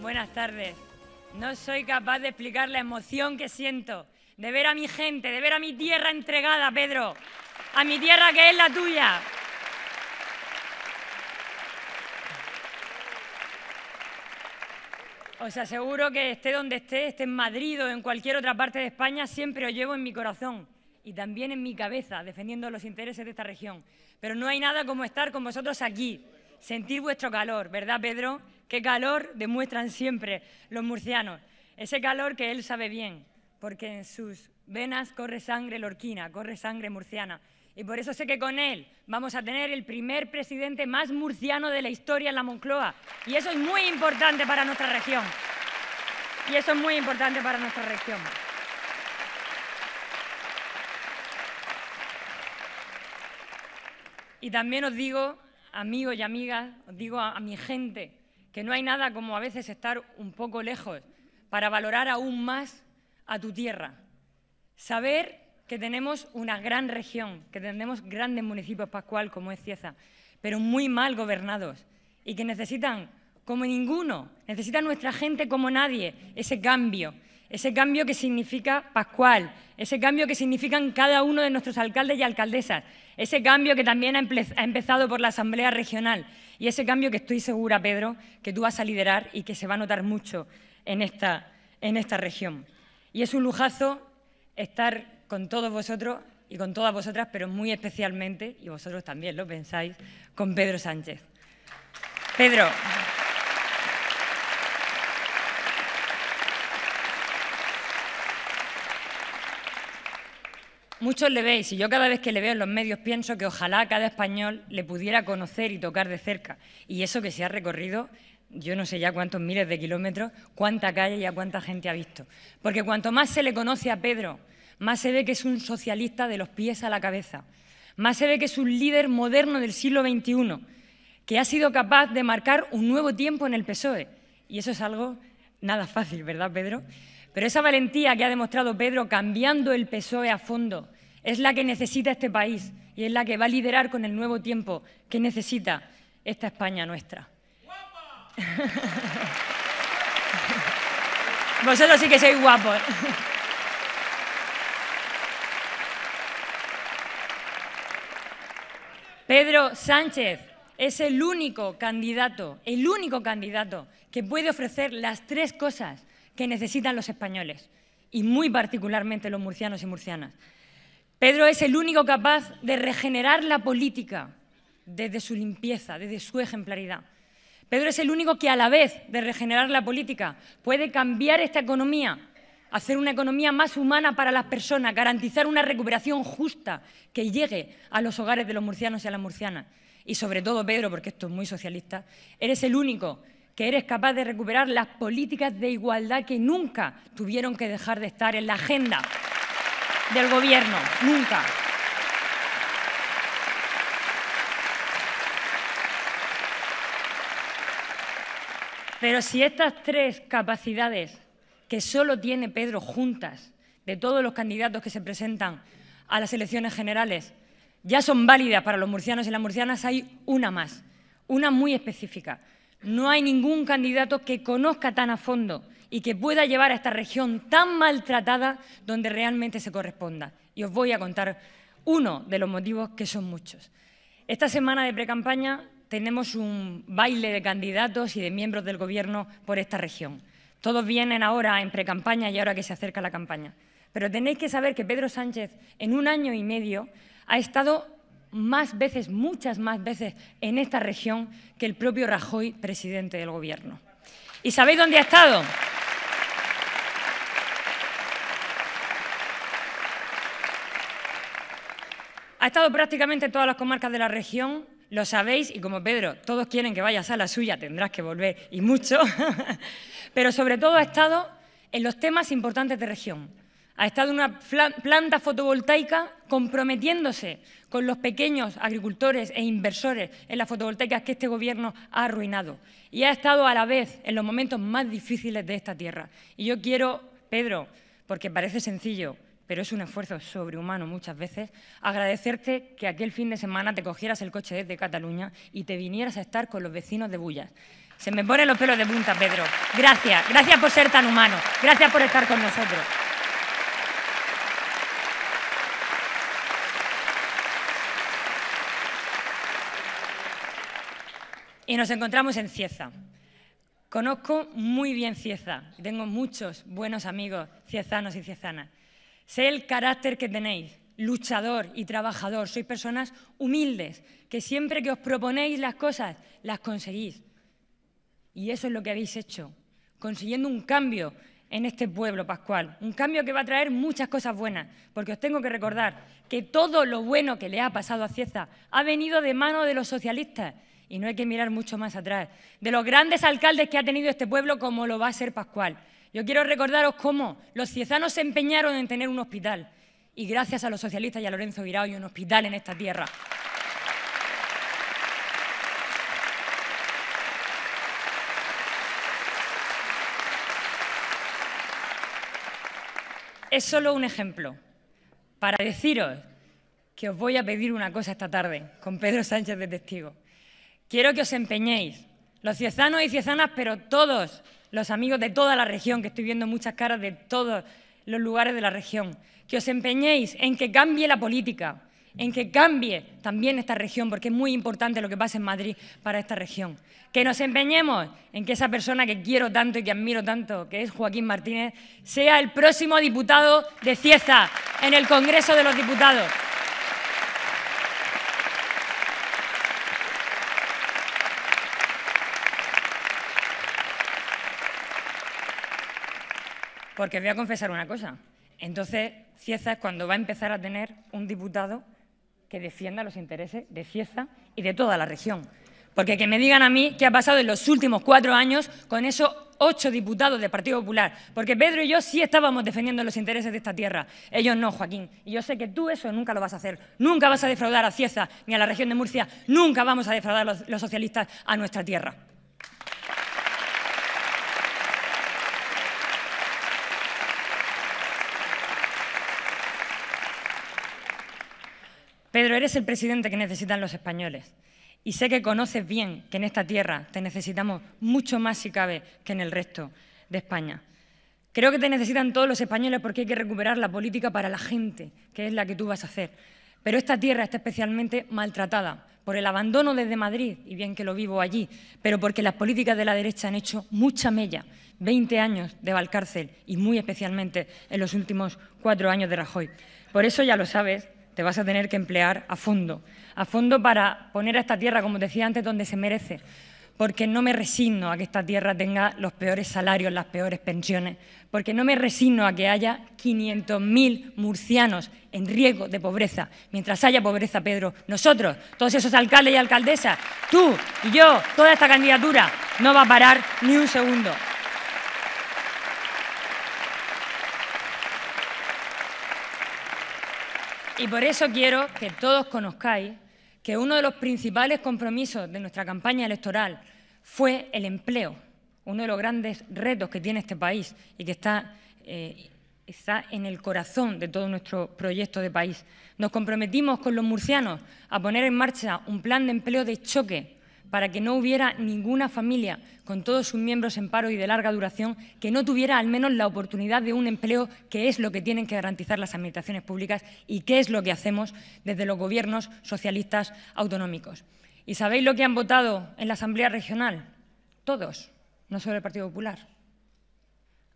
Buenas tardes. No soy capaz de explicar la emoción que siento de ver a mi gente, de ver a mi tierra entregada, Pedro, a mi tierra que es la tuya. Os aseguro que esté donde esté, esté en Madrid o en cualquier otra parte de España, siempre os llevo en mi corazón y también en mi cabeza, defendiendo los intereses de esta región. Pero no hay nada como estar con vosotros aquí, sentir vuestro calor, ¿verdad, Pedro? qué calor demuestran siempre los murcianos. Ese calor que él sabe bien, porque en sus venas corre sangre lorquina, corre sangre murciana. Y por eso sé que con él vamos a tener el primer presidente más murciano de la historia en la Moncloa. Y eso es muy importante para nuestra región. Y eso es muy importante para nuestra región. Y también os digo, amigos y amigas, os digo a, mi gente, que no hay nada como a veces estar un poco lejos para valorar aún más a tu tierra. Saber que tenemos una gran región, que tenemos grandes municipios Pascual como es Cieza, pero muy mal gobernados y que necesitan como ninguno, necesitan nuestra gente como nadie ese cambio, ese cambio que significa Pascual, ese cambio que significan cada uno de nuestros alcaldes y alcaldesas, ese cambio que también ha empezado por la Asamblea Regional, y ese cambio que estoy segura, Pedro, que tú vas a liderar y que se va a notar mucho en esta, en esta región. Y es un lujazo estar con todos vosotros y con todas vosotras, pero muy especialmente, y vosotros también lo pensáis, con Pedro Sánchez. Pedro. Muchos le veis y yo cada vez que le veo en los medios pienso que ojalá cada español le pudiera conocer y tocar de cerca. Y eso que se ha recorrido, yo no sé ya cuántos miles de kilómetros, cuánta calle y a cuánta gente ha visto. Porque cuanto más se le conoce a Pedro, más se ve que es un socialista de los pies a la cabeza, más se ve que es un líder moderno del siglo XXI, que ha sido capaz de marcar un nuevo tiempo en el PSOE. Y eso es algo nada fácil, ¿verdad, Pedro? Pero esa valentía que ha demostrado Pedro cambiando el PSOE a fondo, es la que necesita este país y es la que va a liderar con el nuevo tiempo que necesita esta España nuestra. Vosotros sí que sois guapos. Pedro Sánchez es el único candidato, el único candidato que puede ofrecer las tres cosas que necesitan los españoles y muy particularmente los murcianos y murcianas. Pedro es el único capaz de regenerar la política desde su limpieza, desde su ejemplaridad. Pedro es el único que a la vez de regenerar la política puede cambiar esta economía, hacer una economía más humana para las personas, garantizar una recuperación justa que llegue a los hogares de los murcianos y a las murcianas. Y sobre todo, Pedro, porque esto es muy socialista, eres el único que eres capaz de recuperar las políticas de igualdad que nunca tuvieron que dejar de estar en la agenda del gobierno, nunca. Pero si estas tres capacidades que solo tiene Pedro juntas, de todos los candidatos que se presentan a las elecciones generales, ya son válidas para los murcianos y las murcianas, hay una más, una muy específica. No hay ningún candidato que conozca tan a fondo y que pueda llevar a esta región tan maltratada donde realmente se corresponda. Y os voy a contar uno de los motivos, que son muchos. Esta semana de precampaña tenemos un baile de candidatos y de miembros del Gobierno por esta región. Todos vienen ahora en precampaña y ahora que se acerca la campaña. Pero tenéis que saber que Pedro Sánchez, en un año y medio, ha estado más veces, muchas más veces, en esta región que el propio Rajoy, presidente del Gobierno. ¿Y sabéis dónde ha estado? Ha estado prácticamente en todas las comarcas de la región, lo sabéis, y como Pedro, todos quieren que vayas a la suya, tendrás que volver, y mucho, pero sobre todo ha estado en los temas importantes de región. Ha estado en una planta fotovoltaica comprometiéndose con los pequeños agricultores e inversores en las fotovoltaicas que este Gobierno ha arruinado. Y ha estado a la vez en los momentos más difíciles de esta tierra. Y yo quiero, Pedro, porque parece sencillo, pero es un esfuerzo sobrehumano muchas veces, agradecerte que aquel fin de semana te cogieras el coche desde Cataluña y te vinieras a estar con los vecinos de Bullas. Se me ponen los pelos de punta, Pedro. Gracias, gracias por ser tan humano, gracias por estar con nosotros. Y nos encontramos en Cieza. Conozco muy bien Cieza, tengo muchos buenos amigos ciezanos y ciezanas. Sé el carácter que tenéis, luchador y trabajador. Sois personas humildes, que siempre que os proponéis las cosas, las conseguís. Y eso es lo que habéis hecho, consiguiendo un cambio en este pueblo pascual. Un cambio que va a traer muchas cosas buenas, porque os tengo que recordar que todo lo bueno que le ha pasado a Cieza ha venido de mano de los socialistas. Y no hay que mirar mucho más atrás, de los grandes alcaldes que ha tenido este pueblo como lo va a ser Pascual. Yo quiero recordaros cómo los ciezanos se empeñaron en tener un hospital y gracias a los socialistas y a Lorenzo Virao hay un hospital en esta tierra. Es solo un ejemplo para deciros que os voy a pedir una cosa esta tarde, con Pedro Sánchez de testigo. Quiero que os empeñéis, los ciezanos y ciezanas, pero todos los amigos de toda la región, que estoy viendo muchas caras de todos los lugares de la región, que os empeñéis en que cambie la política, en que cambie también esta región, porque es muy importante lo que pasa en Madrid para esta región. Que nos empeñemos en que esa persona que quiero tanto y que admiro tanto, que es Joaquín Martínez, sea el próximo diputado de Cieza en el Congreso de los Diputados. Porque voy a confesar una cosa. Entonces, Cieza es cuando va a empezar a tener un diputado que defienda los intereses de Cieza y de toda la región. Porque que me digan a mí qué ha pasado en los últimos cuatro años con esos ocho diputados del Partido Popular. Porque Pedro y yo sí estábamos defendiendo los intereses de esta tierra. Ellos no, Joaquín. Y yo sé que tú eso nunca lo vas a hacer. Nunca vas a defraudar a Cieza ni a la región de Murcia. Nunca vamos a defraudar a los socialistas a nuestra tierra. Pedro, eres el presidente que necesitan los españoles. Y sé que conoces bien que en esta tierra te necesitamos mucho más si cabe que en el resto de España. Creo que te necesitan todos los españoles porque hay que recuperar la política para la gente, que es la que tú vas a hacer. Pero esta tierra está especialmente maltratada por el abandono desde Madrid, y bien que lo vivo allí, pero porque las políticas de la derecha han hecho mucha mella, 20 años de Valcárcel y muy especialmente en los últimos cuatro años de Rajoy. Por eso, ya lo sabes, te vas a tener que emplear a fondo, a fondo para poner a esta tierra, como decía antes, donde se merece, porque no me resigno a que esta tierra tenga los peores salarios, las peores pensiones, porque no me resigno a que haya 500.000 murcianos en riesgo de pobreza. Mientras haya pobreza, Pedro, nosotros, todos esos alcaldes y alcaldesas, tú y yo, toda esta candidatura, no va a parar ni un segundo. Y por eso quiero que todos conozcáis que uno de los principales compromisos de nuestra campaña electoral fue el empleo, uno de los grandes retos que tiene este país y que está, eh, está en el corazón de todo nuestro proyecto de país. Nos comprometimos con los murcianos a poner en marcha un plan de empleo de choque para que no hubiera ninguna familia con todos sus miembros en paro y de larga duración que no tuviera al menos la oportunidad de un empleo, que es lo que tienen que garantizar las administraciones públicas y que es lo que hacemos desde los gobiernos socialistas autonómicos. ¿Y sabéis lo que han votado en la Asamblea Regional? Todos, no solo el Partido Popular.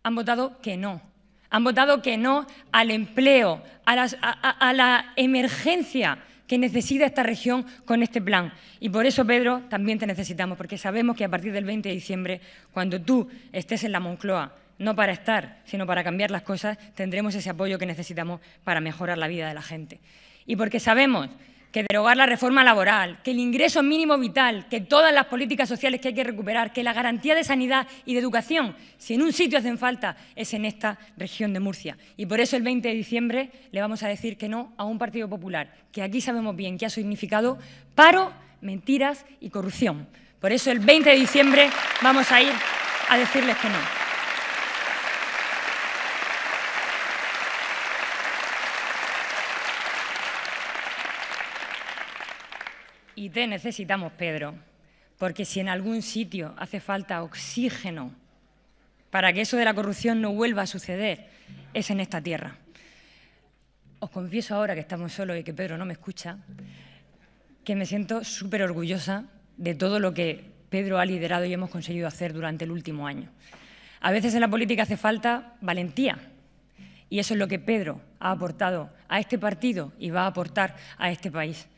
Han votado que no. Han votado que no al empleo, a, a la emergencia que necesita esta región con este plan. Y por eso, Pedro, también te necesitamos, porque sabemos que a partir del 20 de diciembre, cuando tú estés en la Moncloa, no para estar, sino para cambiar las cosas, tendremos ese apoyo que necesitamos para mejorar la vida de la gente. Y porque sabemos que derogar la reforma laboral, que el ingreso mínimo vital, que todas las políticas sociales que hay que recuperar, que la garantía de sanidad y de educación, si en un sitio hacen falta, es en esta región de Murcia. Y por eso el 20 de diciembre le vamos a decir que no a un Partido Popular, que aquí sabemos bien que ha significado paro, mentiras y corrupción. Por eso el 20 de diciembre vamos a ir a decirles que no. Y te necesitamos, Pedro, porque si en algún sitio hace falta oxígeno para que eso de la corrupción no vuelva a suceder, es en esta tierra. Os confieso ahora que estamos solos y que Pedro no me escucha, que me siento súper orgullosa de todo lo que Pedro ha liderado y hemos conseguido hacer durante el último año. A veces en la política hace falta valentía y eso es lo que Pedro ha aportado a este partido y va a aportar a este país.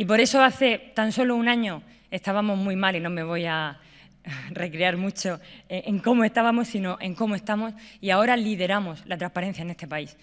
Y por eso hace tan solo un año estábamos muy mal y no me voy a recrear mucho en cómo estábamos, sino en cómo estamos y ahora lideramos la transparencia en este país.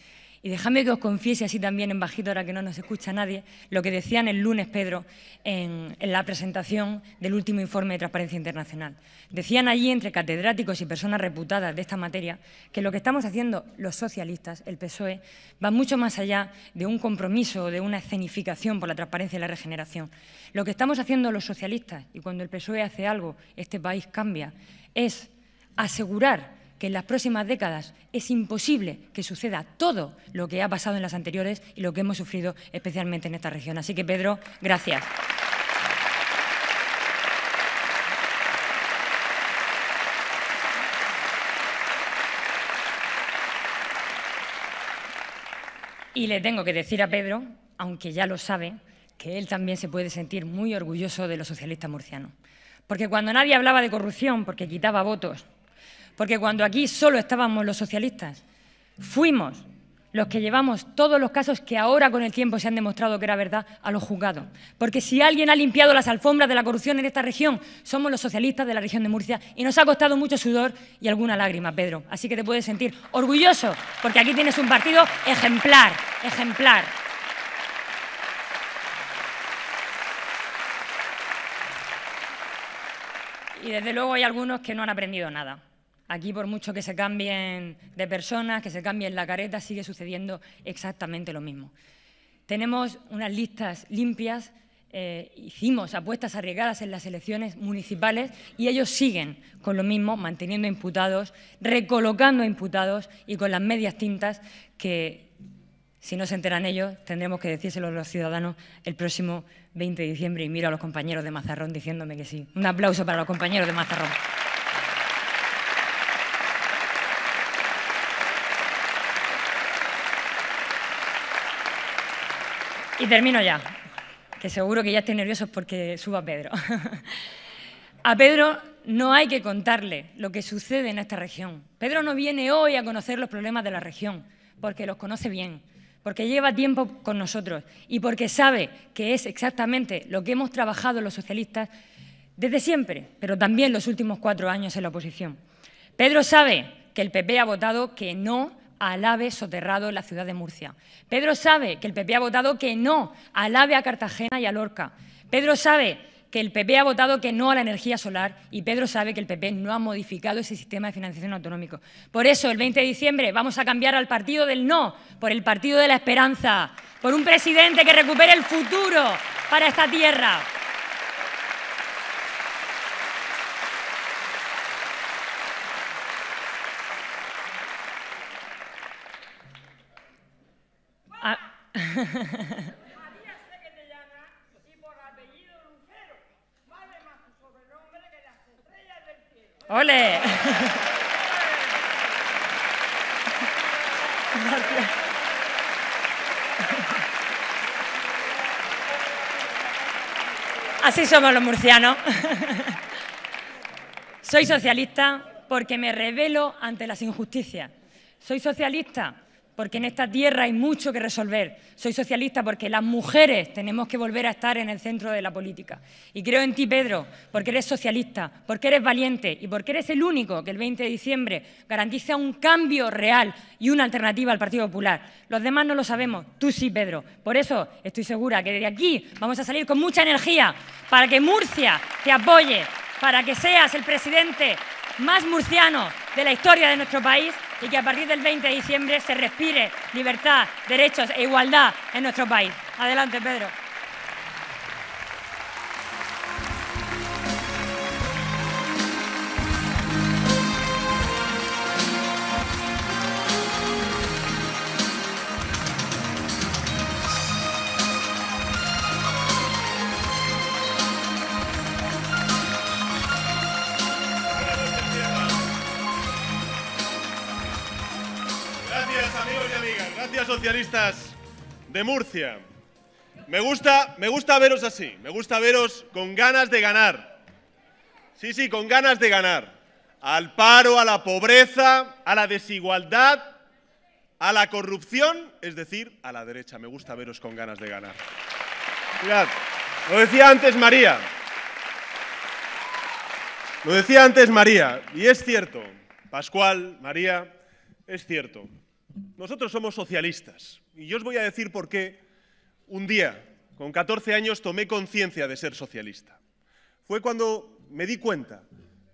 Y déjame que os confiese así también en bajito, ahora que no nos escucha nadie, lo que decían el lunes Pedro en, en, la presentación del último informe de Transparencia Internacional. Decían allí, entre catedráticos y personas reputadas de esta materia, que lo que estamos haciendo los socialistas, el PSOE, va mucho más allá de un compromiso o de una escenificación por la transparencia y la regeneración. Lo que estamos haciendo los socialistas, y cuando el PSOE hace algo, este país cambia, es asegurar que en las próximas décadas es imposible que suceda todo lo que ha pasado en las anteriores y lo que hemos sufrido especialmente en esta región. Así que, Pedro, gracias. Y le tengo que decir a Pedro, aunque ya lo sabe, que él también se puede sentir muy orgulloso de los socialistas murcianos. Porque cuando nadie hablaba de corrupción porque quitaba votos porque cuando aquí solo estábamos los socialistas, fuimos los que llevamos todos los casos que ahora con el tiempo se han demostrado que era verdad a los juzgados. Porque si alguien ha limpiado las alfombras de la corrupción en esta región, somos los socialistas de la región de Murcia y nos ha costado mucho sudor y alguna lágrima, Pedro. Así que te puedes sentir orgulloso, porque aquí tienes un partido ejemplar, ejemplar. Y desde luego hay algunos que no han aprendido nada. Aquí, por mucho que se cambien de personas, que se cambien la careta, sigue sucediendo exactamente lo mismo. Tenemos unas listas limpias, eh, hicimos apuestas arriesgadas en las elecciones municipales y ellos siguen con lo mismo, manteniendo imputados, recolocando imputados y con las medias tintas que, si no se enteran ellos, tendremos que decírselo a los ciudadanos el próximo 20 de diciembre. Y miro a los compañeros de Mazarrón diciéndome que sí. Un aplauso para los compañeros de Mazarrón. Y termino ya, que seguro que ya estoy nerviosos porque suba Pedro. a Pedro no hay que contarle lo que sucede en esta región. Pedro no viene hoy a conocer los problemas de la región, porque los conoce bien, porque lleva tiempo con nosotros y porque sabe que es exactamente lo que hemos trabajado los socialistas desde siempre, pero también los últimos cuatro años en la oposición. Pedro sabe que el PP ha votado que no al ave soterrado en la ciudad de Murcia. Pedro sabe que el PP ha votado que no a ave a Cartagena y a Lorca. Pedro sabe que el PP ha votado que no a la energía solar y Pedro sabe que el PP no ha modificado ese sistema de financiación autonómico. Por eso, el 20 de diciembre vamos a cambiar al partido del no por el partido de la esperanza, por un presidente que recupere el futuro para esta tierra. María sé que te llama y por apellido Lucero. Vale más tu sobrenombre que las estrellas del cielo. ¡Ole! Gracias. Así somos los murcianos. Soy socialista porque me revelo ante las injusticias. Soy socialista porque en esta tierra hay mucho que resolver. Soy socialista porque las mujeres tenemos que volver a estar en el centro de la política. Y creo en ti, Pedro, porque eres socialista, porque eres valiente y porque eres el único que el 20 de diciembre garantiza un cambio real y una alternativa al Partido Popular. Los demás no lo sabemos, tú sí, Pedro. Por eso estoy segura que desde aquí vamos a salir con mucha energía para que Murcia te apoye, para que seas el presidente más murciano de la historia de nuestro país y que a partir del 20 de diciembre se respire libertad, derechos e igualdad en nuestro país. Adelante, Pedro. Gracias, amigos y amigas. Gracias, socialistas de Murcia. Me gusta, me gusta veros así, me gusta veros con ganas de ganar. Sí, sí, con ganas de ganar. Al paro, a la pobreza, a la desigualdad, a la corrupción, es decir, a la derecha. Me gusta veros con ganas de ganar. Mirad, lo decía antes María. Lo decía antes María, y es cierto, Pascual, María, es cierto. Nosotros somos socialistas y yo os voy a decir por qué un día, con 14 años, tomé conciencia de ser socialista. Fue cuando me di cuenta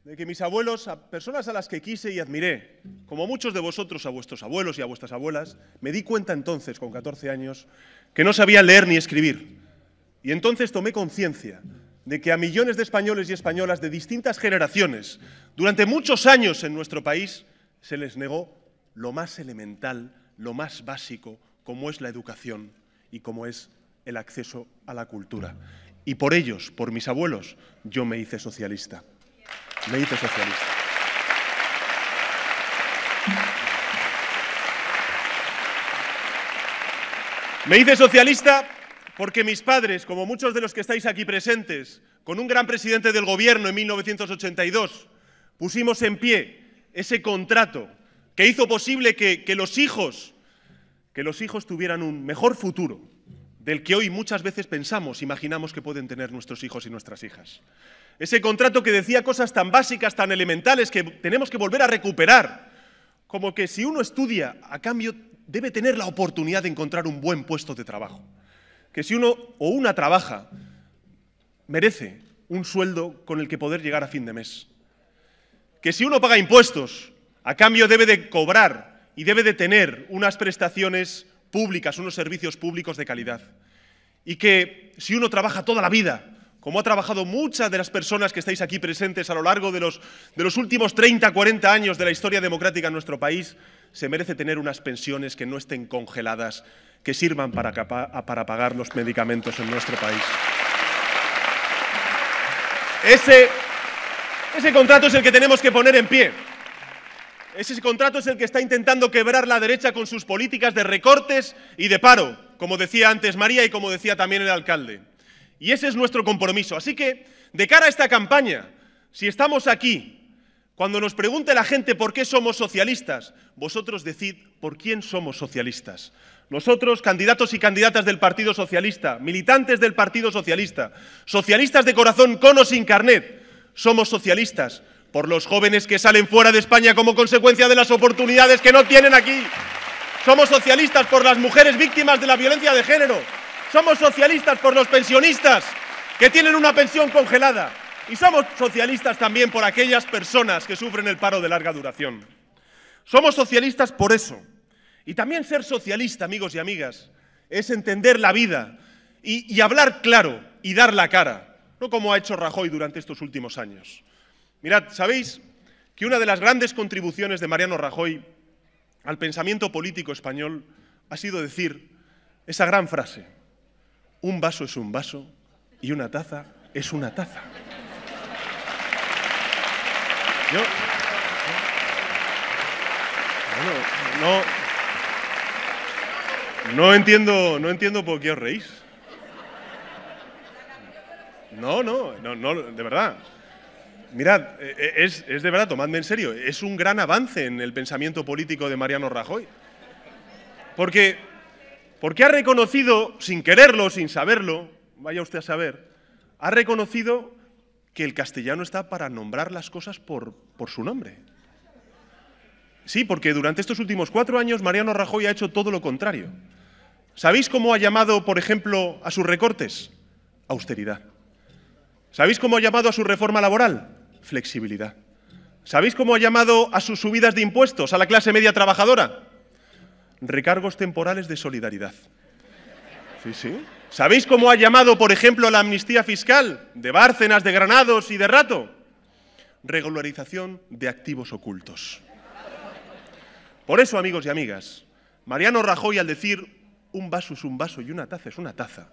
de que mis abuelos, personas a las que quise y admiré, como muchos de vosotros a vuestros abuelos y a vuestras abuelas, me di cuenta entonces, con 14 años, que no sabía leer ni escribir. Y entonces tomé conciencia de que a millones de españoles y españolas de distintas generaciones, durante muchos años en nuestro país, se les negó lo más elemental, lo más básico, como es la educación y como es el acceso a la cultura. Y por ellos, por mis abuelos, yo me hice socialista. Me hice socialista. Me hice socialista porque mis padres, como muchos de los que estáis aquí presentes, con un gran presidente del Gobierno en 1982, pusimos en pie ese contrato que hizo posible que, los hijos, que los hijos tuvieran un mejor futuro del que hoy muchas veces pensamos, imaginamos que pueden tener nuestros hijos y nuestras hijas. Ese contrato que decía cosas tan básicas, tan elementales, que tenemos que volver a recuperar, como que si uno estudia, a cambio debe tener la oportunidad de encontrar un buen puesto de trabajo, que si uno o una trabaja, merece un sueldo con el que poder llegar a fin de mes, que si uno paga impuestos, a cambio debe de cobrar y debe de tener unas prestaciones públicas, unos servicios públicos de calidad. Y que si uno trabaja toda la vida, como ha trabajado muchas de las personas que estáis aquí presentes a lo largo de los, últimos 30, 40 años de la historia democrática en nuestro país, se merece tener unas pensiones que no estén congeladas, que sirvan para, pagar los medicamentos en nuestro país. ese contrato es el que tenemos que poner en pie. Ese contrato es el que está intentando quebrar la derecha con sus políticas de recortes y de paro, como decía antes María y como decía también el alcalde. Y ese es nuestro compromiso. Así que, de cara a esta campaña, si estamos aquí, cuando nos pregunte la gente por qué somos socialistas, vosotros decid por quién somos socialistas. Nosotros, candidatos y candidatas del Partido Socialista, militantes del Partido Socialista, socialistas de corazón con o sin carnet, somos socialistas por los jóvenes que salen fuera de España como consecuencia de las oportunidades que no tienen aquí. Somos socialistas por las mujeres víctimas de la violencia de género. Somos socialistas por los pensionistas que tienen una pensión congelada. Y somos socialistas también por aquellas personas que sufren el paro de larga duración. Somos socialistas por eso. Y también ser socialista, amigos y amigas, es entender la vida y, hablar claro y dar la cara, no como ha hecho Rajoy durante estos últimos años. Mirad, ¿sabéis que una de las grandes contribuciones de Mariano Rajoy al pensamiento político español ha sido decir esa gran frase, un vaso es un vaso y una taza es una taza? Yo, no, entiendo, no entiendo por qué os reís. No, no, no, no, de verdad mirad, eh, eh, es, de verdad, tomadme en serio, es un gran avance en el pensamiento político de Mariano Rajoy. Porque, porque ha reconocido, sin quererlo, sin saberlo, vaya usted a saber, ha reconocido que el castellano está para nombrar las cosas por, por su nombre. Sí, porque durante estos últimos cuatro años Mariano Rajoy ha hecho todo lo contrario. ¿Sabéis cómo ha llamado, por ejemplo, a sus recortes? Austeridad. ¿Sabéis cómo ha llamado a su reforma laboral? flexibilidad. ¿Sabéis cómo ha llamado a sus subidas de impuestos a la clase media trabajadora? Recargos temporales de solidaridad. Sí, sí. ¿Sabéis cómo ha llamado, por ejemplo, a la amnistía fiscal de Bárcenas, de Granados y de Rato? Regularización de activos ocultos. Por eso, amigos y amigas, Mariano Rajoy al decir un vaso es un vaso y una taza es una taza,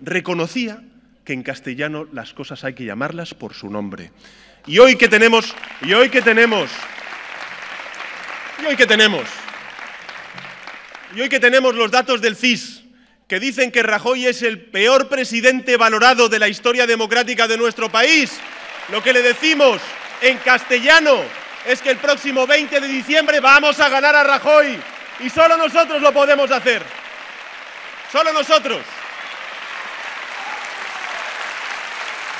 reconocía que en castellano las cosas hay que llamarlas por su nombre y hoy que tenemos, y hoy que tenemos, y hoy que tenemos, y hoy que tenemos los datos del CIS, que dicen que Rajoy es el peor presidente valorado de la historia democrática de nuestro país, lo que le decimos en castellano es que el próximo 20 de diciembre vamos a ganar a Rajoy y solo nosotros lo podemos hacer. Solo nosotros.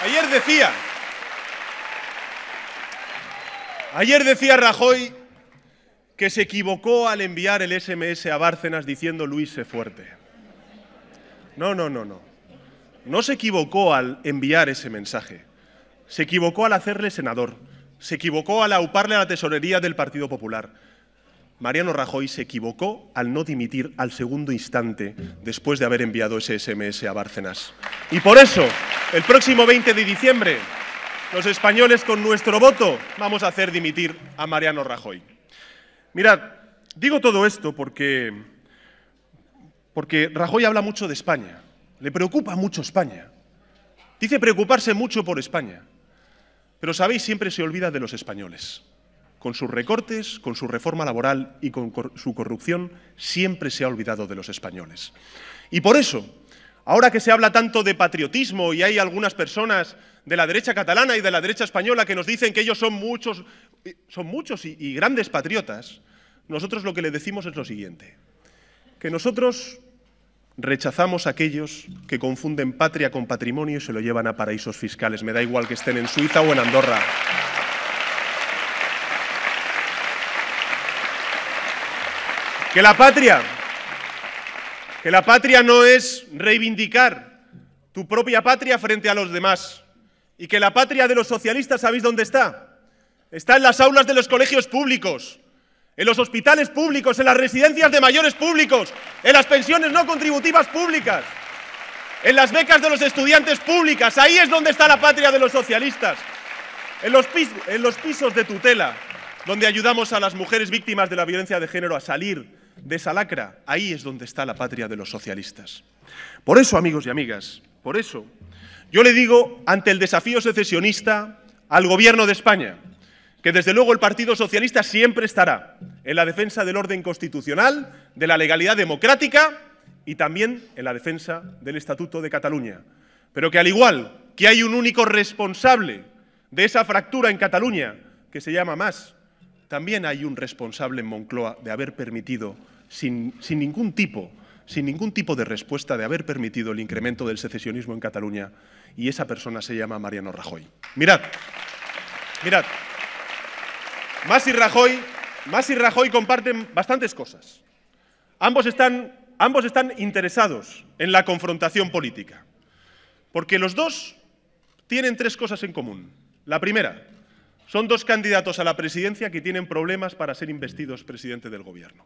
Ayer decía Ayer decía Rajoy que se equivocó al enviar el SMS a Bárcenas diciendo Luis fuerte. No, no, no, no. No se equivocó al enviar ese mensaje. Se equivocó al hacerle senador. Se equivocó al auparle a la tesorería del Partido Popular. Mariano Rajoy se equivocó al no dimitir al segundo instante después de haber enviado ese SMS a Bárcenas. Y por eso, el próximo 20 de diciembre, los españoles con nuestro voto vamos a hacer dimitir a Mariano Rajoy. Mirad, digo todo esto porque, porque Rajoy habla mucho de España. Le preocupa mucho España. Dice preocuparse mucho por España. Pero sabéis, siempre se olvida de los españoles. Con sus recortes, con su reforma laboral y con su corrupción, siempre se ha olvidado de los españoles. Y por eso, ahora que se habla tanto de patriotismo y hay algunas personas de la derecha catalana y de la derecha española que nos dicen que ellos son muchos, son muchos y, grandes patriotas, nosotros lo que le decimos es lo siguiente, que nosotros rechazamos a aquellos que confunden patria con patrimonio y se lo llevan a paraísos fiscales, me da igual que estén en Suiza o en Andorra. Que la patria, que la patria no es reivindicar tu propia patria frente a los demás, y que la patria de los socialistas, ¿sabéis dónde está? Está en las aulas de los colegios públicos, en los hospitales públicos, en las residencias de mayores públicos, en las pensiones no contributivas públicas, en las becas de los estudiantes públicas. Ahí es donde está la patria de los socialistas, en los, pisos de tutela, donde ayudamos a las mujeres víctimas de la violencia de género a salir de esa lacra. Ahí es donde está la patria de los socialistas. Por eso, amigos y amigas, por eso yo le digo, ante el desafío secesionista, al Gobierno de España, que desde luego el Partido Socialista siempre estará en la defensa del orden constitucional, de la legalidad democrática y también en la defensa del Estatuto de Cataluña. Pero que al igual que hay un único responsable de esa fractura en Cataluña, que se llama más, también hay un responsable en Moncloa de haber permitido, sin, sin ningún tipo sin ningún tipo de respuesta de haber permitido el incremento del secesionismo en Cataluña y esa persona se llama Mariano Rajoy. Mirad, mirad. Mas y Rajoy, comparten bastantes cosas. ambos están interesados en la confrontación política, porque los dos tienen tres cosas en común. La primera, son dos candidatos a la presidencia que tienen problemas para ser investidos presidente del gobierno.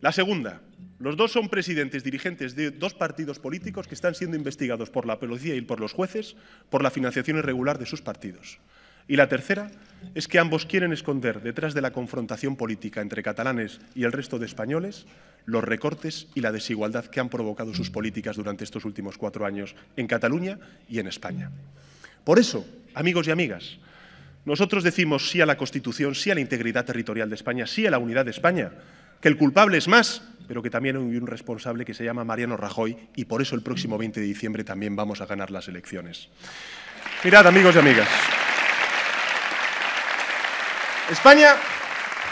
La segunda, los dos son presidentes dirigentes de dos partidos políticos que están siendo investigados por la policía y por los jueces por la financiación irregular de sus partidos. Y la tercera es que ambos quieren esconder detrás de la confrontación política entre catalanes y el resto de españoles los recortes y la desigualdad que han provocado sus políticas durante estos últimos cuatro años en Cataluña y en España. Por eso, amigos y amigas, nosotros decimos sí a la Constitución, sí a la integridad territorial de España, sí a la unidad de España, que el culpable es más, pero que también hay un responsable que se llama Mariano Rajoy y por eso el próximo 20 de diciembre también vamos a ganar las elecciones. Mirad, amigos y amigas. España,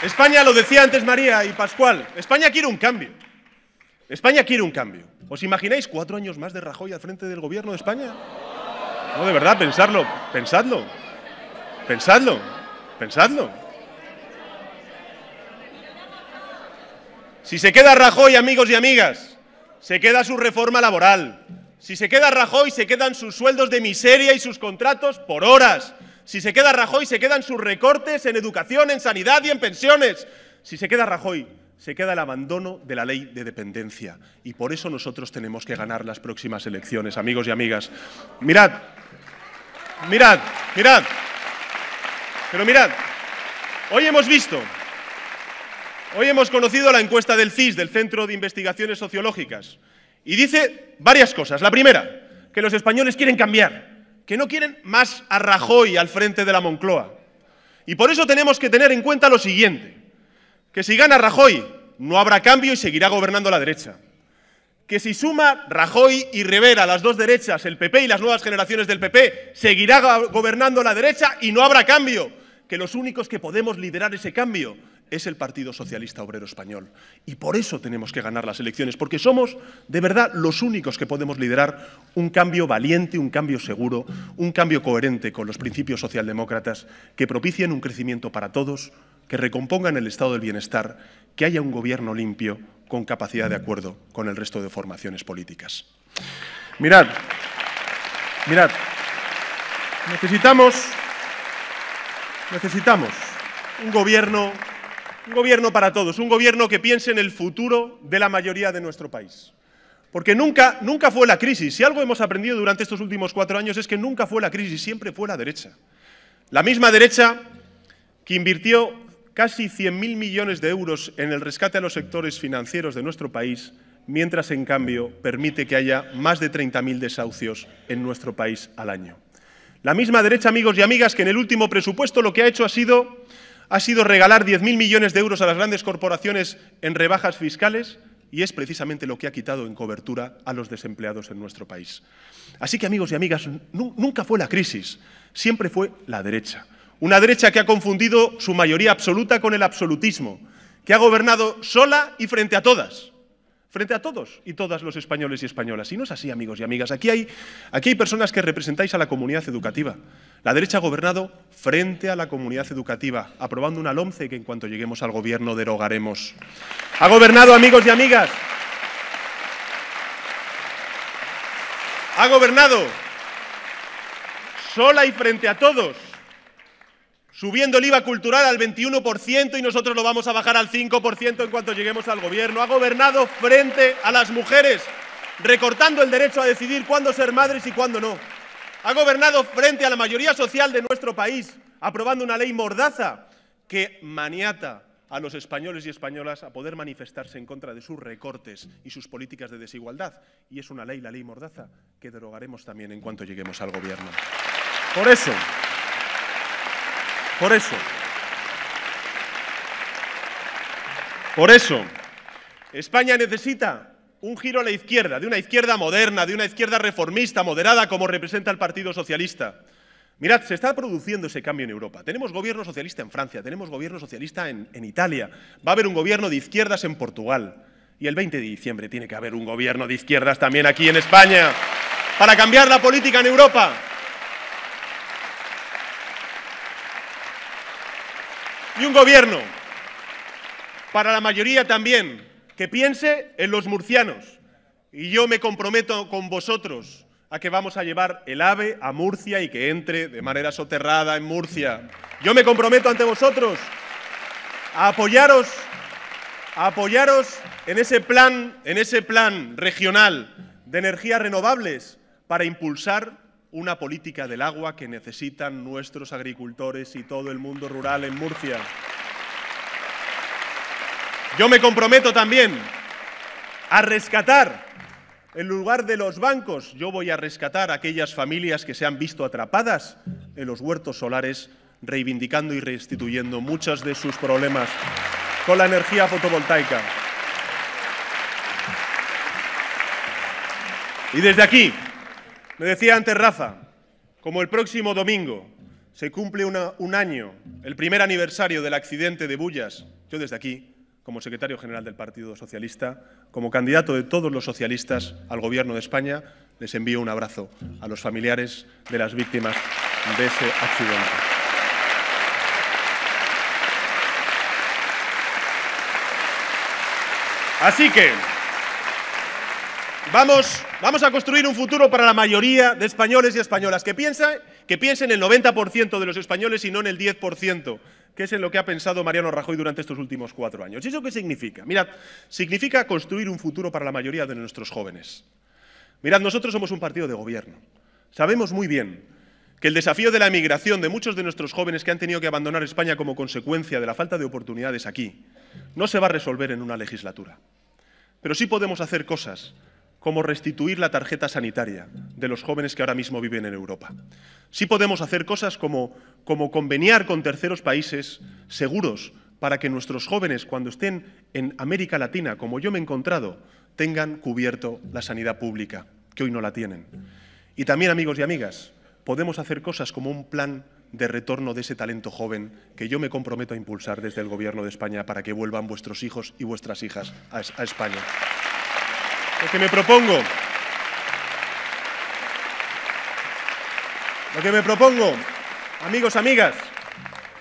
España, lo decía antes María y Pascual, España quiere un cambio. España quiere un cambio. ¿Os imagináis cuatro años más de Rajoy al frente del gobierno de España? No, de verdad, pensadlo, pensadlo, pensadlo, pensadlo. Si se queda Rajoy, amigos y amigas, se queda su reforma laboral. Si se queda Rajoy, se quedan sus sueldos de miseria y sus contratos por horas. Si se queda Rajoy, se quedan sus recortes en educación, en sanidad y en pensiones. Si se queda Rajoy, se queda el abandono de la ley de dependencia. Y por eso nosotros tenemos que ganar las próximas elecciones, amigos y amigas. Mirad, mirad, mirad. Pero mirad, hoy hemos visto Hoy hemos conocido la encuesta del CIS, del Centro de Investigaciones Sociológicas, y dice varias cosas. La primera, que los españoles quieren cambiar, que no quieren más a Rajoy al frente de la Moncloa. Y por eso tenemos que tener en cuenta lo siguiente, que si gana Rajoy no habrá cambio y seguirá gobernando la derecha. Que si suma Rajoy y Rivera, las dos derechas, el PP y las nuevas generaciones del PP, seguirá gobernando la derecha y no habrá cambio. Que los únicos que podemos liderar ese cambio es el Partido Socialista Obrero Español. Y por eso tenemos que ganar las elecciones, porque somos de verdad los únicos que podemos liderar un cambio valiente, un cambio seguro, un cambio coherente con los principios socialdemócratas que propicien un crecimiento para todos, que recompongan el estado del bienestar, que haya un gobierno limpio con capacidad de acuerdo con el resto de formaciones políticas. Mirad, mirad, necesitamos, necesitamos un gobierno un gobierno para todos, un gobierno que piense en el futuro de la mayoría de nuestro país. Porque nunca, nunca fue la crisis. Si algo hemos aprendido durante estos últimos cuatro años es que nunca fue la crisis, siempre fue la derecha. La misma derecha que invirtió casi 100.000 millones de euros en el rescate a los sectores financieros de nuestro país, mientras en cambio permite que haya más de 30.000 desahucios en nuestro país al año. La misma derecha, amigos y amigas, que en el último presupuesto lo que ha hecho ha sido ha sido regalar 10.000 millones de euros a las grandes corporaciones en rebajas fiscales y es precisamente lo que ha quitado en cobertura a los desempleados en nuestro país. Así que, amigos y amigas, nunca fue la crisis, siempre fue la derecha. Una derecha que ha confundido su mayoría absoluta con el absolutismo, que ha gobernado sola y frente a todas, frente a todos y todas los españoles y españolas. Y no es así, amigos y amigas. Aquí hay, aquí hay personas que representáis a la comunidad educativa. La derecha ha gobernado frente a la comunidad educativa, aprobando una LOMCE que en cuanto lleguemos al gobierno derogaremos. Ha gobernado, amigos y amigas. Ha gobernado sola y frente a todos, subiendo el IVA cultural al 21% y nosotros lo vamos a bajar al 5% en cuanto lleguemos al gobierno. Ha gobernado frente a las mujeres, recortando el derecho a decidir cuándo ser madres y cuándo no. Ha gobernado frente a la mayoría social de nuestro país, aprobando una ley mordaza que maniata a los españoles y españolas a poder manifestarse en contra de sus recortes y sus políticas de desigualdad. Y es una ley, la ley mordaza, que derogaremos también en cuanto lleguemos al gobierno. Por eso, por eso, por eso, España necesita un giro a la izquierda, de una izquierda moderna, de una izquierda reformista, moderada, como representa el Partido Socialista. Mirad, se está produciendo ese cambio en Europa. Tenemos gobierno socialista en Francia, tenemos gobierno socialista en, Italia, va a haber un gobierno de izquierdas en Portugal y el 20 de diciembre tiene que haber un gobierno de izquierdas también aquí en España para cambiar la política en Europa. Y un gobierno para la mayoría también que piense en los murcianos. Y yo me comprometo con vosotros a que vamos a llevar el AVE a Murcia y que entre de manera soterrada en Murcia. Yo me comprometo ante vosotros a apoyaros, a apoyaros en ese plan, en ese plan regional de energías renovables para impulsar una política del agua que necesitan nuestros agricultores y todo el mundo rural en Murcia. Yo me comprometo también a rescatar, en lugar de los bancos, yo voy a rescatar a aquellas familias que se han visto atrapadas en los huertos solares, reivindicando y restituyendo muchos de sus problemas con la energía fotovoltaica. Y desde aquí, me decía antes Rafa, como el próximo domingo se cumple un año, el primer aniversario del accidente de Bullas, yo desde aquí como secretario general del Partido Socialista, como candidato de todos los socialistas al Gobierno de España, les envío un abrazo a los familiares de las víctimas de ese accidente. Así que vamos, vamos, a construir un futuro para la mayoría de españoles y españolas que piensen, que piensen en el 90% de los españoles y no en el 10%. Qué es en lo que ha pensado Mariano Rajoy durante estos últimos cuatro años. ¿Y eso qué significa? Mirad, significa construir un futuro para la mayoría de nuestros jóvenes. Mirad, nosotros somos un partido de gobierno. Sabemos muy bien que el desafío de la emigración de muchos de nuestros jóvenes que han tenido que abandonar España como consecuencia de la falta de oportunidades aquí no se va a resolver en una legislatura. Pero sí podemos hacer cosas como restituir la tarjeta sanitaria de los jóvenes que ahora mismo viven en Europa. Sí podemos hacer cosas como, como conveniar con terceros países seguros para que nuestros jóvenes, cuando estén en América Latina, como yo me he encontrado, tengan cubierto la sanidad pública, que hoy no la tienen. Y también, amigos y amigas, podemos hacer cosas como un plan de retorno de ese talento joven que yo me comprometo a impulsar desde el Gobierno de España para que vuelvan vuestros hijos y vuestras hijas a, España. Lo que me propongo. Lo que me propongo, amigos, amigas,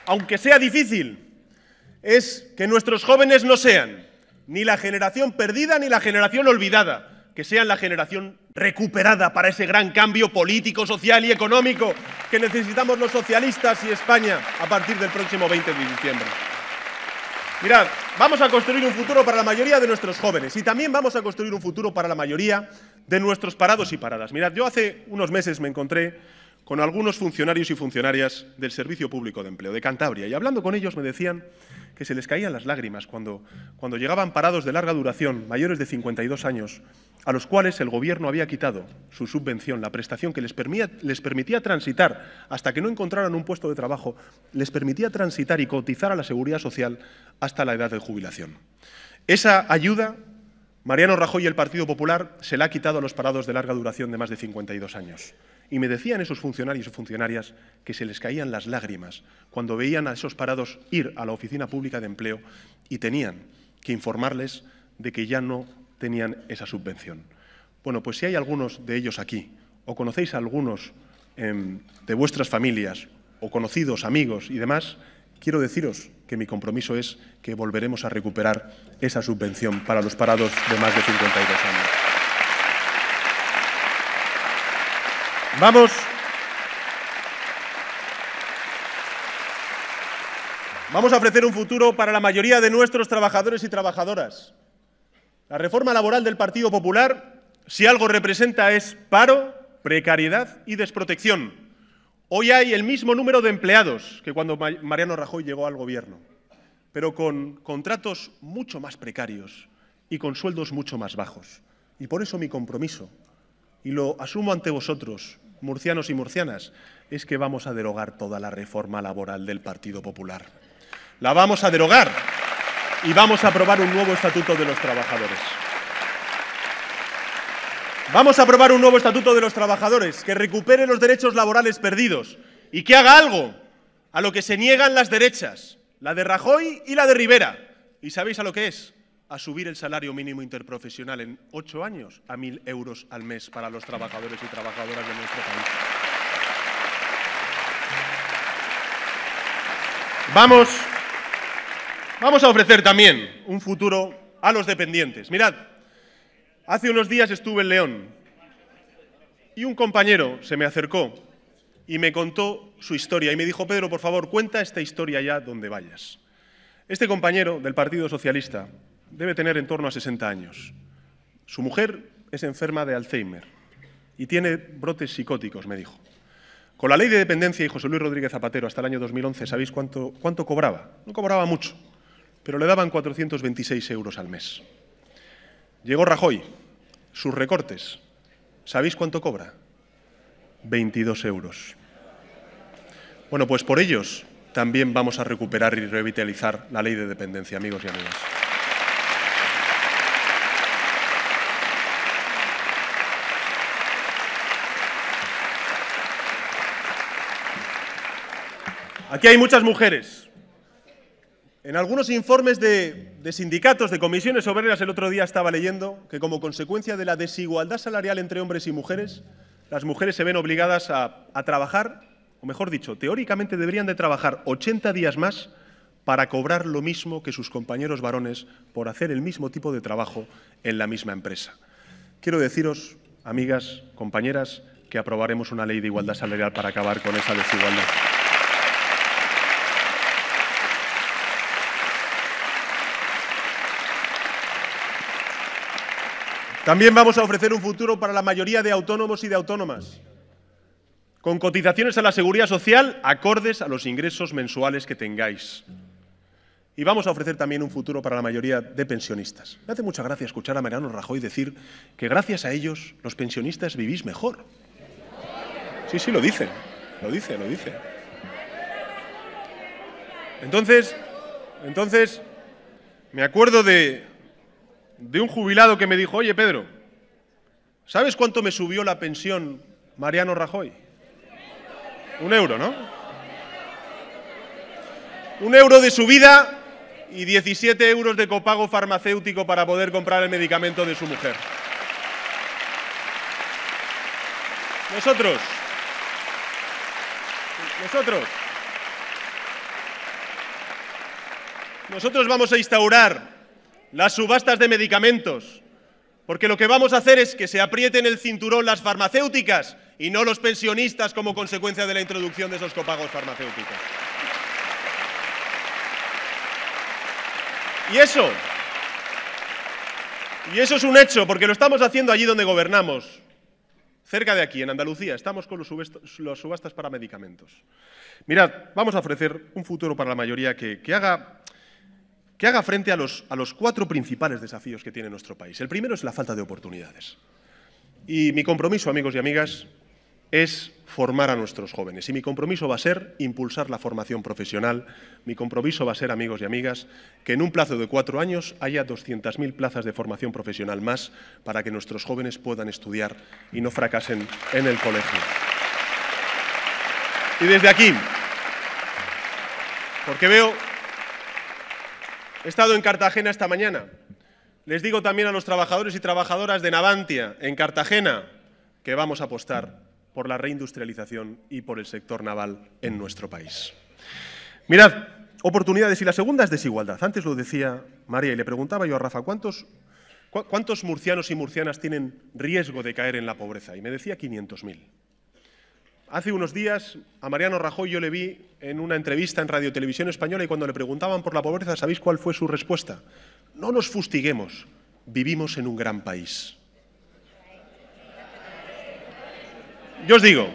aunque sea difícil, es que nuestros jóvenes no sean ni la generación perdida ni la generación olvidada, que sean la generación recuperada para ese gran cambio político, social y económico que necesitamos los socialistas y España a partir del próximo 20 de diciembre. Mirad, vamos a construir un futuro para la mayoría de nuestros jóvenes y también vamos a construir un futuro para la mayoría de nuestros parados y paradas. Mirad, yo hace unos meses me encontré con algunos funcionarios y funcionarias del Servicio Público de Empleo de Cantabria y hablando con ellos me decían que se les caían las lágrimas cuando, cuando llegaban parados de larga duración, mayores de 52 años, a los cuales el Gobierno había quitado su subvención, la prestación que les permitía, les permitía transitar hasta que no encontraran un puesto de trabajo, les permitía transitar y cotizar a la seguridad social hasta la edad de jubilación. Esa ayuda Mariano Rajoy y el Partido Popular se la ha quitado a los parados de larga duración de más de 52 años. Y me decían esos funcionarios y funcionarias que se les caían las lágrimas cuando veían a esos parados ir a la oficina pública de empleo y tenían que informarles de que ya no tenían esa subvención. Bueno, pues si hay algunos de ellos aquí, o conocéis a algunos em, de vuestras familias, o conocidos, amigos y demás, quiero deciros que mi compromiso es que volveremos a recuperar esa subvención para los parados de más de 52 años. Vamos. Vamos a ofrecer un futuro para la mayoría de nuestros trabajadores y trabajadoras. La reforma laboral del Partido Popular, si algo representa, es paro, precariedad y desprotección. Hoy hay el mismo número de empleados que cuando Mariano Rajoy llegó al Gobierno, pero con contratos mucho más precarios y con sueldos mucho más bajos. Y por eso mi compromiso, y lo asumo ante vosotros, murcianos y murcianas, es que vamos a derogar toda la reforma laboral del Partido Popular. La vamos a derogar y vamos a aprobar un nuevo estatuto de los trabajadores. Vamos a aprobar un nuevo estatuto de los trabajadores que recupere los derechos laborales perdidos y que haga algo a lo que se niegan las derechas, la de Rajoy y la de Rivera. ¿Y sabéis a lo que es? a subir el salario mínimo interprofesional en ocho años a mil euros al mes para los trabajadores y trabajadoras de nuestro país. Vamos, vamos a ofrecer también un futuro a los dependientes. Mirad, hace unos días estuve en León y un compañero se me acercó y me contó su historia y me dijo, Pedro, por favor, cuenta esta historia ya donde vayas. Este compañero del Partido Socialista debe tener en torno a 60 años. Su mujer es enferma de Alzheimer y tiene brotes psicóticos, me dijo. Con la ley de dependencia y José Luis Rodríguez Zapatero hasta el año 2011, ¿sabéis cuánto, cuánto cobraba? No cobraba mucho, pero le daban 426 euros al mes. Llegó Rajoy, sus recortes. ¿Sabéis cuánto cobra? 22 euros. Bueno, pues por ellos también vamos a recuperar y revitalizar la ley de dependencia, amigos y amigas. Aquí hay muchas mujeres. En algunos informes de, sindicatos, de comisiones obreras, el otro día estaba leyendo que como consecuencia de la desigualdad salarial entre hombres y mujeres, las mujeres se ven obligadas a, a trabajar, o mejor dicho, teóricamente deberían de trabajar 80 días más para cobrar lo mismo que sus compañeros varones por hacer el mismo tipo de trabajo en la misma empresa. Quiero deciros, amigas, compañeras, que aprobaremos una ley de igualdad salarial para acabar con esa desigualdad. También vamos a ofrecer un futuro para la mayoría de autónomos y de autónomas, con cotizaciones a la seguridad social acordes a los ingresos mensuales que tengáis. Y vamos a ofrecer también un futuro para la mayoría de pensionistas. Me hace mucha gracia escuchar a Mariano Rajoy decir que gracias a ellos los pensionistas vivís mejor. Sí, sí, lo dice. lo dice, lo dice. Entonces, entonces, me acuerdo de, de un jubilado que me dijo, oye Pedro, ¿sabes cuánto me subió la pensión Mariano Rajoy? Un euro, ¿no? Un euro de subida y 17 euros de copago farmacéutico para poder comprar el medicamento de su mujer. Nosotros, nosotros, nosotros vamos a instaurar las subastas de medicamentos, porque lo que vamos a hacer es que se aprieten el cinturón las farmacéuticas y no los pensionistas como consecuencia de la introducción de esos copagos farmacéuticos. Y eso, y eso es un hecho, porque lo estamos haciendo allí donde gobernamos, cerca de aquí, en Andalucía, estamos con los las subastas para medicamentos. Mirad, vamos a ofrecer un futuro para la mayoría que, que haga que haga frente a los, a los cuatro principales desafíos que tiene nuestro país. El primero es la falta de oportunidades. Y mi compromiso, amigos y amigas, es formar a nuestros jóvenes. Y mi compromiso va a ser impulsar la formación profesional. Mi compromiso va a ser, amigos y amigas, que en un plazo de cuatro años haya 200.000 plazas de formación profesional más para que nuestros jóvenes puedan estudiar y no fracasen en el colegio. Y desde aquí, porque veo He estado en Cartagena esta mañana. Les digo también a los trabajadores y trabajadoras de Navantia, en Cartagena, que vamos a apostar por la reindustrialización y por el sector naval en nuestro país. Mirad, oportunidades y la segunda es desigualdad. Antes lo decía María y le preguntaba yo a Rafa, ¿cuántos, murcianos y murcianas tienen riesgo de caer en la pobreza? Y me decía 500.000. Hace unos días a Mariano Rajoy yo le vi en una entrevista en Radio Televisión Española y cuando le preguntaban por la pobreza, ¿sabéis cuál fue su respuesta? No nos fustiguemos, vivimos en un gran país. Yo os digo,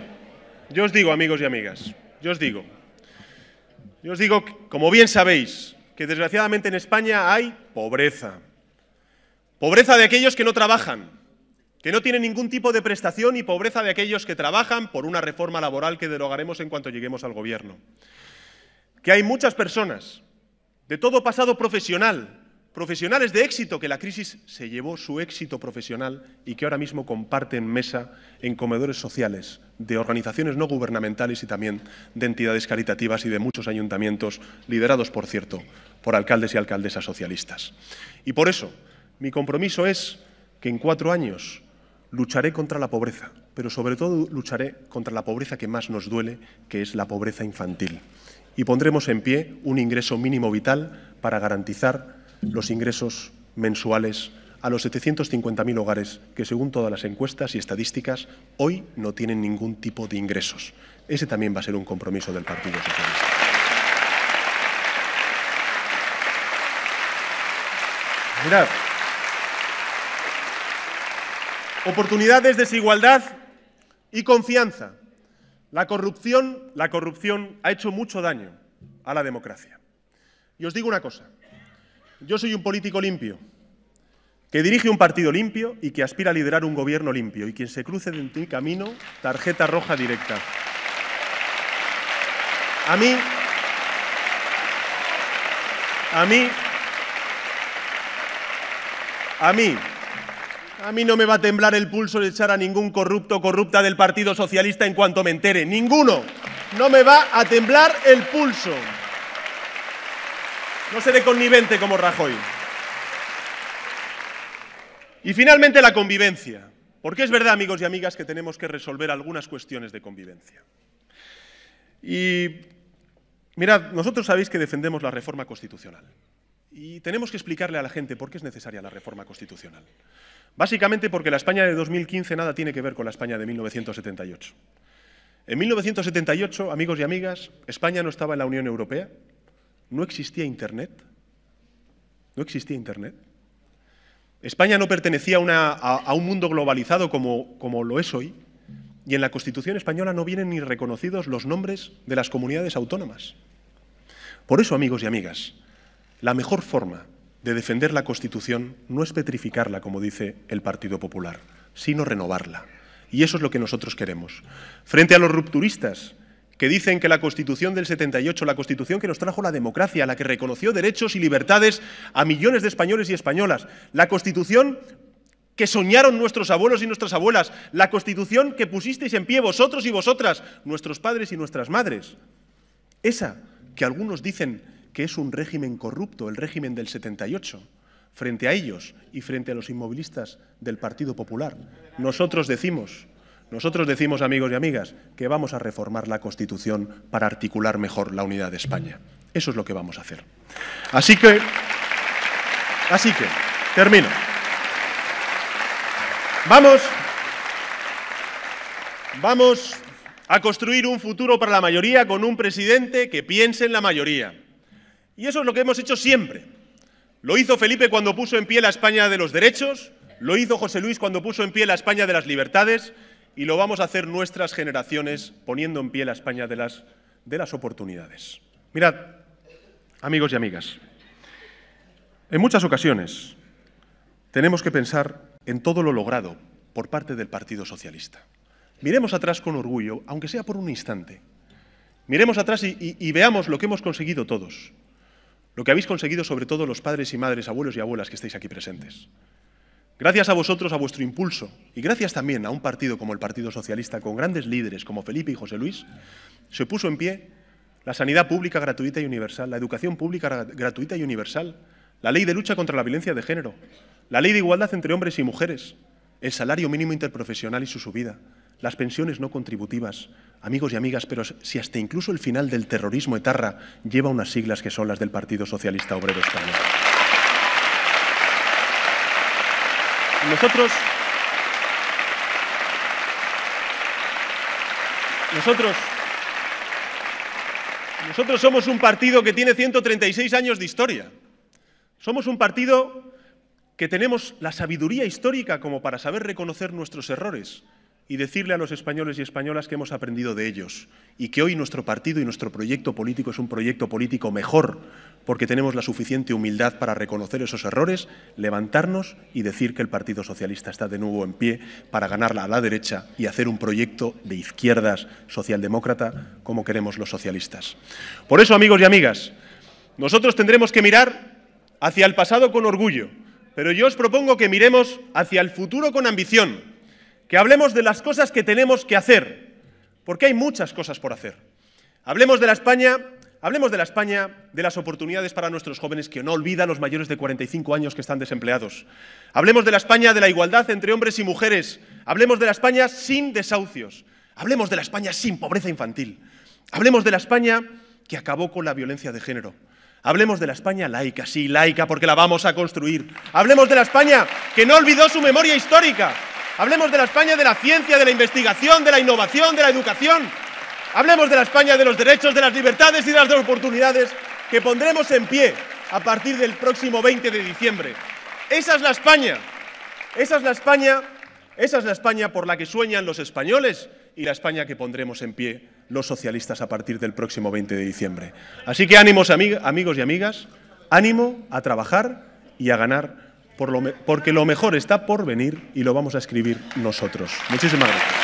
yo os digo, amigos y amigas, yo os digo, yo os digo, como bien sabéis, que desgraciadamente en España hay pobreza. Pobreza de aquellos que no trabajan, que no tiene ningún tipo de prestación y pobreza de aquellos que trabajan por una reforma laboral que derogaremos en cuanto lleguemos al gobierno. Que hay muchas personas de todo pasado profesional, profesionales de éxito, que la crisis se llevó su éxito profesional y que ahora mismo comparten mesa en comedores sociales de organizaciones no gubernamentales y también de entidades caritativas y de muchos ayuntamientos, liderados, por cierto, por alcaldes y alcaldesas socialistas. Y por eso, mi compromiso es que en cuatro años Lucharé contra la pobreza, pero sobre todo lucharé contra la pobreza que más nos duele, que es la pobreza infantil. Y pondremos en pie un ingreso mínimo vital para garantizar los ingresos mensuales a los 750.000 hogares que, según todas las encuestas y estadísticas, hoy no tienen ningún tipo de ingresos. Ese también va a ser un compromiso del Partido Socialista. Oportunidades, desigualdad y confianza. La corrupción, la corrupción ha hecho mucho daño a la democracia. Y os digo una cosa. Yo soy un político limpio, que dirige un partido limpio y que aspira a liderar un gobierno limpio. Y quien se cruce de mi camino, tarjeta roja directa. A mí, a mí, a mí, a mí no me va a temblar el pulso de echar a ningún corrupto o corrupta del Partido Socialista en cuanto me entere. Ninguno. No me va a temblar el pulso. No seré connivente como Rajoy. Y finalmente la convivencia. Porque es verdad, amigos y amigas, que tenemos que resolver algunas cuestiones de convivencia. Y mirad, nosotros sabéis que defendemos la reforma constitucional. Y tenemos que explicarle a la gente por qué es necesaria la reforma constitucional. Básicamente porque la España de 2015 nada tiene que ver con la España de 1978. En 1978, amigos y amigas, España no estaba en la Unión Europea, no existía Internet, no existía Internet. España no pertenecía a, un mundo globalizado como lo es hoy, y en la Constitución española no vienen ni reconocidos los nombres de las comunidades autónomas. Por eso, amigos y amigas, la mejor forma de defender la Constitución no es petrificarla, como dice el Partido Popular, sino renovarla. Y eso es lo que nosotros queremos. Frente a los rupturistas que dicen que la Constitución del 78, la Constitución que nos trajo la democracia, la que reconoció derechos y libertades a millones de españoles y españolas, la Constitución que soñaron nuestros abuelos y nuestras abuelas, la Constitución que pusisteis en pie vosotros y vosotras, nuestros padres y nuestras madres, esa que algunos dicen que es un régimen corrupto, el régimen del 78. Frente a ellos y frente a los inmovilistas del Partido Popular, nosotros decimos, nosotros decimos, amigos y amigas, que vamos a reformar la Constitución para articular mejor la unidad de España. Eso es lo que vamos a hacer. Así que, así que, termino. Vamos, vamos a construir un futuro para la mayoría con un presidente que piense en la mayoría y eso es lo que hemos hecho siempre. Lo hizo Felipe cuando puso en pie la España de los derechos, lo hizo José Luis cuando puso en pie la España de las libertades y lo vamos a hacer nuestras generaciones poniendo en pie la España de las, de las oportunidades. Mirad, amigos y amigas, en muchas ocasiones tenemos que pensar en todo lo logrado por parte del Partido Socialista. Miremos atrás con orgullo, aunque sea por un instante. Miremos atrás y veamos lo que hemos conseguido todos lo que habéis conseguido sobre todo los padres y madres, abuelos y abuelas que estáis aquí presentes. Gracias a vosotros, a vuestro impulso, y gracias también a un partido como el Partido Socialista, con grandes líderes como Felipe y José Luis, se puso en pie la sanidad pública gratuita y universal, la educación pública gratuita y universal, la ley de lucha contra la violencia de género, la ley de igualdad entre hombres y mujeres, el salario mínimo interprofesional y su subida, las pensiones no contributivas, amigos y amigas, pero si hasta incluso el final del terrorismo etarra lleva unas siglas que son las del Partido Socialista Obrero Español. Nosotros, nosotros, nosotros somos un partido que tiene 136 años de historia. Somos un partido que tenemos la sabiduría histórica como para saber reconocer nuestros errores y decirle a los españoles y españolas que hemos aprendido de ellos y que hoy nuestro partido y nuestro proyecto político es un proyecto político mejor porque tenemos la suficiente humildad para reconocer esos errores, levantarnos y decir que el Partido Socialista está de nuevo en pie para ganarla a la derecha y hacer un proyecto de izquierdas socialdemócrata como queremos los socialistas. Por eso, amigos y amigas, nosotros tendremos que mirar hacia el pasado con orgullo, pero yo os propongo que miremos hacia el futuro con ambición que hablemos de las cosas que tenemos que hacer, porque hay muchas cosas por hacer. Hablemos de la España, hablemos de la España de las oportunidades para nuestros jóvenes que no olvidan los mayores de 45 años que están desempleados. Hablemos de la España de la igualdad entre hombres y mujeres. Hablemos de la España sin desahucios. Hablemos de la España sin pobreza infantil. Hablemos de la España que acabó con la violencia de género. Hablemos de la España laica, sí, laica, porque la vamos a construir. Hablemos de la España que no olvidó su memoria histórica, Hablemos de la España de la ciencia, de la investigación, de la innovación, de la educación. Hablemos de la España de los derechos, de las libertades y de las oportunidades que pondremos en pie a partir del próximo 20 de diciembre. Esa es la España. Esa es la España, esa es la España por la que sueñan los españoles y la España que pondremos en pie los socialistas a partir del próximo 20 de diciembre. Así que ánimos amigos y amigas, ánimo a trabajar y a ganar porque lo mejor está por venir y lo vamos a escribir nosotros. Muchísimas gracias.